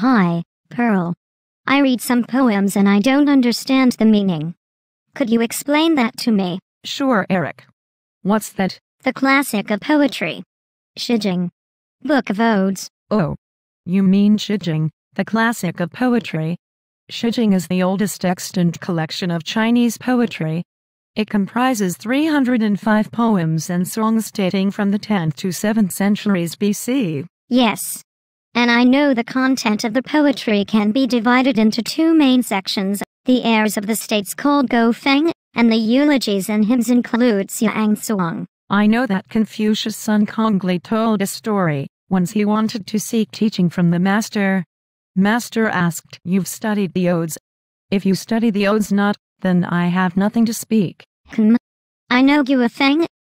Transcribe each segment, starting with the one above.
Hi, Pearl. I read some poems and I don't understand the meaning. Could you explain that to me? Sure, Eric. What's that? The classic of poetry. Shijing. Book of Odes. Oh. You mean Shijing, the classic of poetry? Shijing is the oldest extant collection of Chinese poetry. It comprises 305 poems and songs dating from the 10th to 7th centuries BC. Yes, and I know the content of the poetry can be divided into two main sections, the airs of the states called Go Feng, and the eulogies and hymns include Xiang Song. I know that Confucius' son Kongli told a story, once he wanted to seek teaching from the master. Master asked, You've studied the odes. If you study the odes not, then I have nothing to speak. Hmm. I know a thing.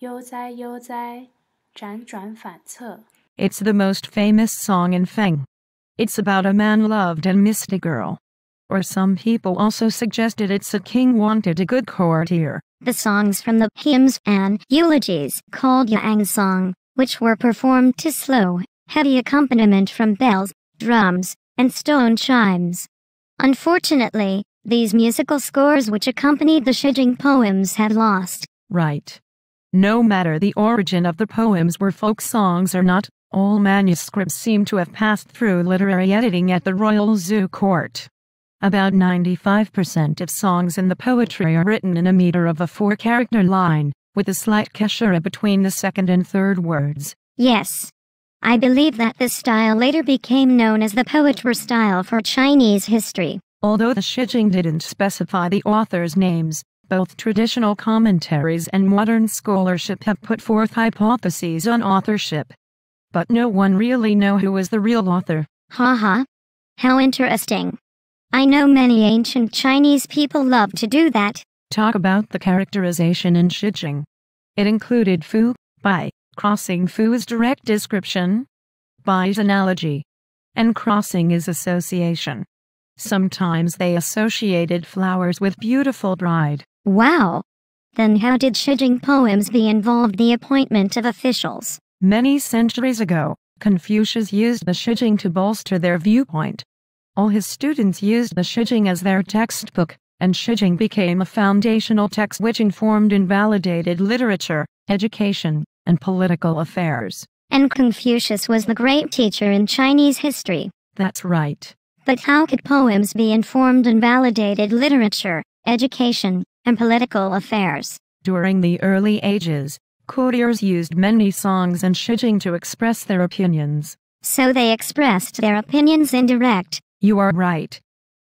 It's the most famous song in Feng. It's about a man loved and missed a girl. Or some people also suggested it's a king wanted a good courtier. The songs from the hymns and eulogies called Yang Song, which were performed to slow, heavy accompaniment from bells, drums, and stone chimes. Unfortunately, these musical scores which accompanied the Shijing poems have lost. Right. No matter the origin of the poems were folk songs or not, all manuscripts seem to have passed through literary editing at the Royal Zoo Court. About 95% of songs in the poetry are written in a meter of a four-character line, with a slight caesura between the second and third words. Yes. I believe that this style later became known as the poetry style for Chinese history. Although the Shijing didn't specify the authors' names, both traditional commentaries and modern scholarship have put forth hypotheses on authorship. But no one really know who is the real author. Ha ha. How interesting. I know many ancient Chinese people love to do that. Talk about the characterization in Shijing. It included Fu, Bai, crossing Fu's direct description, Bai's analogy, and crossing is association. Sometimes they associated flowers with beautiful bride, Wow! Then how did Shijing poems be involved the appointment of officials? Many centuries ago, Confucius used the Shijing to bolster their viewpoint. All his students used the Shijing as their textbook, and Shijing became a foundational text which informed and validated literature, education, and political affairs. And Confucius was the great teacher in Chinese history. That's right. But how could poems be informed and validated literature, education, and political affairs. During the early ages, courtiers used many songs and shijing to express their opinions. So they expressed their opinions indirect. You are right.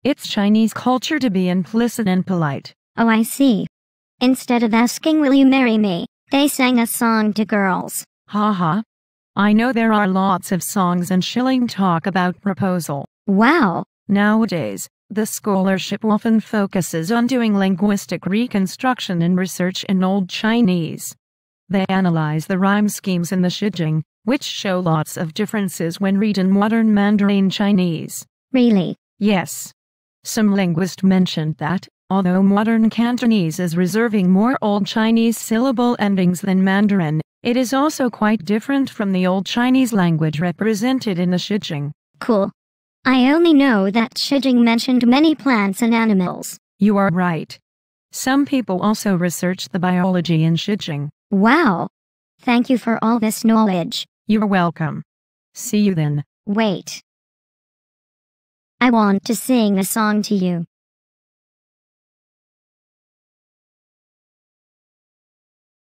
It's Chinese culture to be implicit and polite. Oh, I see. Instead of asking, Will you marry me? They sang a song to girls. Ha ha. I know there are lots of songs and shilling talk about proposal. Wow. Nowadays, the scholarship often focuses on doing linguistic reconstruction and research in Old Chinese. They analyze the rhyme schemes in the Shijing, which show lots of differences when read in modern Mandarin Chinese. Really? Yes. Some linguist mentioned that, although modern Cantonese is reserving more Old Chinese syllable endings than Mandarin, it is also quite different from the Old Chinese language represented in the Shijing. Cool. I only know that Shijing mentioned many plants and animals. You are right. Some people also research the biology in Shijing. Wow. Thank you for all this knowledge. You're welcome. See you then. Wait. I want to sing a song to you.